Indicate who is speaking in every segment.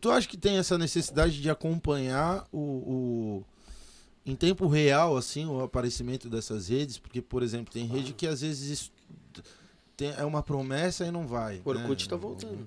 Speaker 1: Tu acha que tem essa necessidade de acompanhar o, o em tempo real, assim, o aparecimento dessas redes? Porque, por exemplo, tem rede que às vezes tem, é uma promessa e não vai. O Orkut né? tá voltando.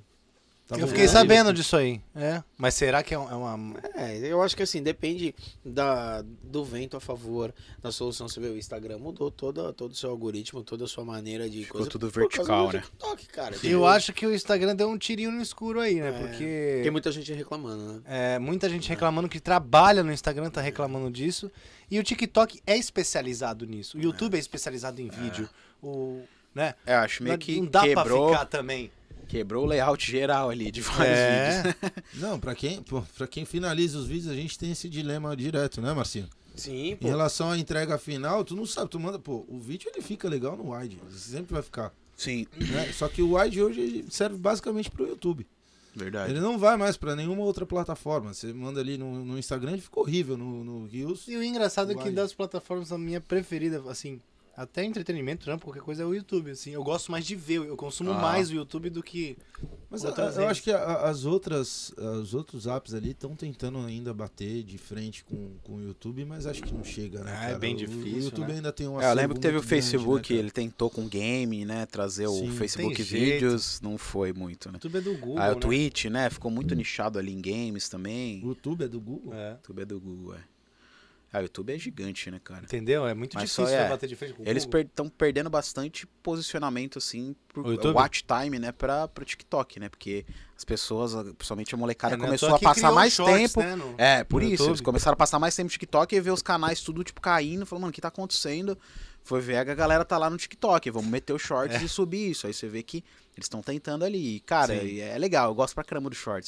Speaker 1: Tá eu fiquei é. sabendo disso aí. É. Mas será que é, é, uma. É, eu acho que assim, depende da, do vento a favor da solução. Você vê, o Instagram mudou todo todo o seu algoritmo, toda a sua maneira de Ficou coisa. tudo vertical, né? TikTok, cara. Eu acho
Speaker 2: que o Instagram deu um tirinho no escuro aí, né? É, Porque. Tem muita
Speaker 1: gente reclamando,
Speaker 2: né? É, muita gente reclamando que trabalha no Instagram, tá reclamando disso. E o TikTok é especializado nisso. O YouTube é, especializado em vídeo. É.
Speaker 3: O. Né? acho meio que. Não dá quebrou... pra ficar também. Quebrou o layout geral ali de vários é.
Speaker 1: vídeos. Não, para quem, para quem finaliza os vídeos, a gente tem esse dilema direto, né, Marcinho? Sim, pô. Em relação à entrega final, tu não sabe, tu manda, pô, o vídeo ele fica legal no wide, sempre vai ficar. Sim. Né? Só que o wide hoje serve basicamente pro YouTube. Verdade. Ele não vai mais para nenhuma outra plataforma. Você manda ali no, no Instagram, ele fica horrível no, no Reels. E o engraçado o é que wide. das
Speaker 2: plataformas, a minha preferida, assim, até entretenimento, trampo, né, qualquer coisa é o YouTube, assim. Eu gosto mais de ver, eu consumo ah. mais o YouTube do que. Mas a, eu acho que
Speaker 1: a, as outras, os outros apps ali estão tentando ainda bater de frente com, com o YouTube, mas acho que não chega, né? Ah, é bem difícil. O, o YouTube né? ainda tem um é, Eu lembro que teve o Facebook, grande, né,
Speaker 3: ele tentou com game, né? Trazer Sim, o Facebook Vídeos, não foi muito, né? O YouTube é do Google. Aí ah, é o né? Twitch, né? Ficou muito nichado ali em games também. O YouTube é do Google? É. O YouTube é do Google, é. Ah, o YouTube é gigante, né, cara? Entendeu? É muito Mas difícil é, bater de frente com o Eles estão per perdendo bastante posicionamento, assim, por o watch time, né, pra, pro TikTok, né? Porque as pessoas, principalmente a molecada, é, né? começou então a passar mais shorts, tempo. Né, no, é, por isso, YouTube. eles começaram a passar mais tempo no TikTok e ver os canais tudo, tipo, caindo. Falando, mano, o que tá acontecendo? Foi ver a galera tá lá no TikTok, vamos meter os shorts é. e subir isso. Aí você vê que eles estão tentando ali. Cara, é legal, eu gosto pra caramba do shorts.